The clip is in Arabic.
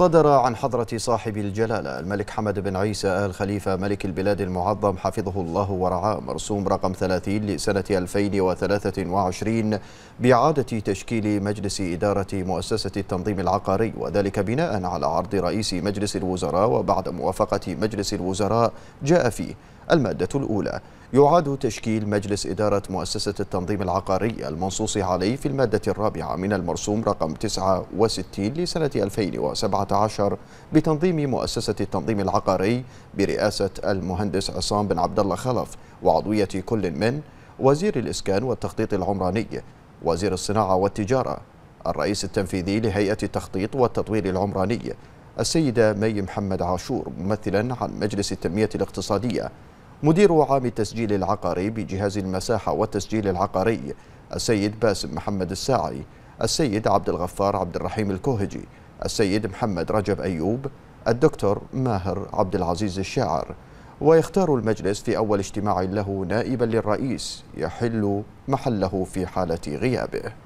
صدر عن حضرة صاحب الجلالة الملك حمد بن عيسى آل خليفة ملك البلاد المعظم حفظه الله ورعاه مرسوم رقم 30 لسنة 2023 بإعادة تشكيل مجلس إدارة مؤسسة التنظيم العقاري وذلك بناء على عرض رئيس مجلس الوزراء وبعد موافقة مجلس الوزراء جاء فيه المادة الأولى يعاد تشكيل مجلس إدارة مؤسسة التنظيم العقاري المنصوص عليه في المادة الرابعة من المرسوم رقم 69 لسنة 2017 2017 بتنظيم مؤسسة التنظيم العقاري برئاسة المهندس عصام بن عبد الله خلف وعضوية كل من وزير الإسكان والتخطيط العمراني وزير الصناعة والتجارة الرئيس التنفيذي لهيئة التخطيط والتطوير العمراني السيدة مي محمد عاشور ممثلا عن مجلس التنمية الاقتصادية مدير عام التسجيل العقاري بجهاز المساحة والتسجيل العقاري السيد باسم محمد الساعي السيد عبد الغفار عبد الرحيم الكوهجي السيد محمد رجب أيوب الدكتور ماهر عبد العزيز الشاعر ويختار المجلس في أول اجتماع له نائبا للرئيس يحل محله في حالة غيابه